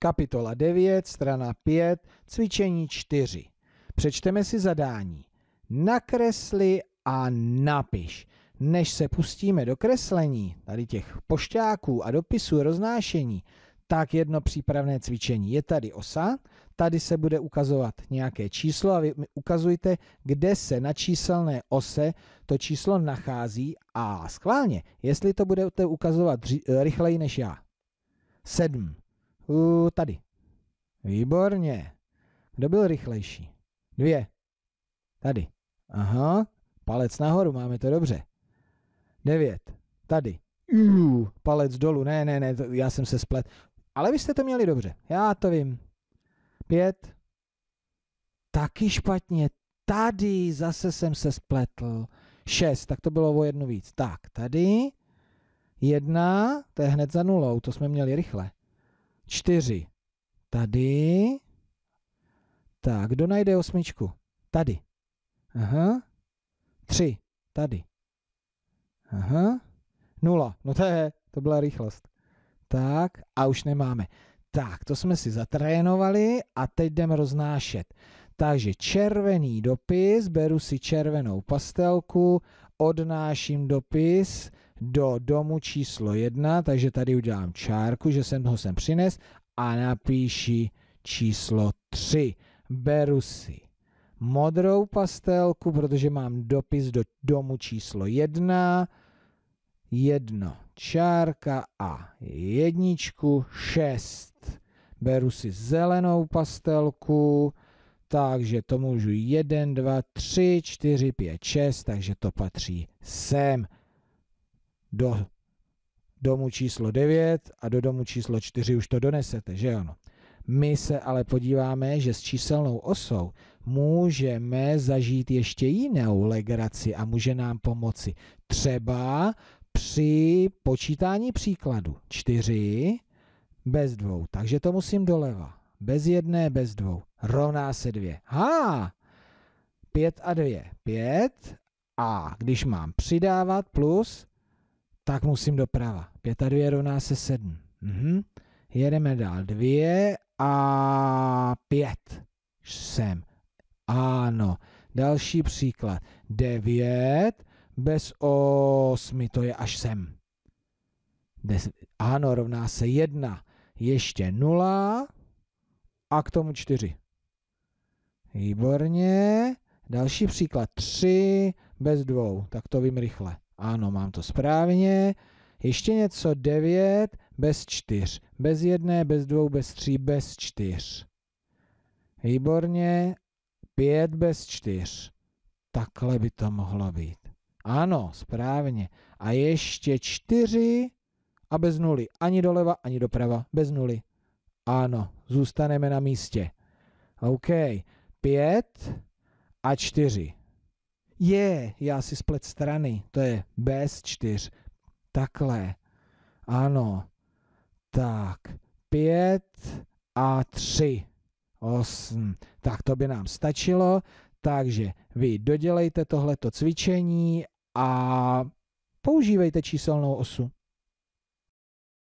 Kapitola 9, strana 5, cvičení 4. Přečteme si zadání. Nakresli a napiš. Než se pustíme do kreslení, tady těch pošťáků a dopisů roznášení, tak jedno přípravné cvičení. Je tady osa, tady se bude ukazovat nějaké číslo a vy ukazujte, kde se na číselné ose to číslo nachází a schválně, jestli to budete ukazovat rychleji než já. 7. U, tady. Výborně. Kdo byl rychlejší? Dvě. Tady. Aha. Palec nahoru, máme to dobře. Devět. Tady. Uu, palec dolů. Ne, ne, ne, to, já jsem se splet. Ale vy jste to měli dobře. Já to vím. Pět. Taky špatně. Tady zase jsem se spletl. Šest. Tak to bylo o jednu víc. Tak, tady. Jedna, to je hned za nulou, to jsme měli rychle čtyři Tady. Tak, kdo najde osmičku? Tady. Aha. tři Tady. Aha. nula No to je, to byla rychlost. Tak, a už nemáme. Tak, to jsme si zatrénovali a teď jdeme roznášet. Takže červený dopis, beru si červenou pastelku, odnáším dopis do domu číslo 1, takže tady udělám čárku, že jsem ho sem přines a napíši číslo 3. Beru si modrou pastelku, protože mám dopis do domu číslo 1, jedno čárka a jedničku, 6. Beru si zelenou pastelku, takže to můžu 1, 2, 3, 4, 5, 6, takže to patří sem do domu číslo 9 a do domu číslo 4 už to donesete, že ano? My se ale podíváme, že s číselnou osou můžeme zažít ještě jinou legraci a může nám pomoci. Třeba při počítání příkladu 4 bez dvou, takže to musím doleva. Bez jedné, bez dvou. Rovná se dvě. Ha! Pět a dvě. Pět. A když mám přidávat plus, tak musím doprava. 5 a 2 rovná se 7. Mhm. Jedeme dál. 2 a 5 sem. Ano. Další příklad. 9 bez 8, to je až sem. Des, ano, rovná se 1. Ještě 0 a k tomu 4. Výborně. Další příklad. 3 bez 2, tak to vím rychle. Ano, mám to správně. Ještě něco 9 bez 4. Bez jedné, bez dvou, bez tří, bez 4. Výborně. 5 bez 4. Takhle by to mohlo být. Ano, správně. A ještě 4 a bez nuly. Ani doleva, ani doprava. Bez nuly. Ano, zůstaneme na místě. OK. 5 a 4. Je, já si splet strany, to je bez čtyř. Takhle. Ano. Tak. Pět a tři. Osm. Tak to by nám stačilo. Takže vy dodělejte tohleto cvičení a používejte číselnou osu.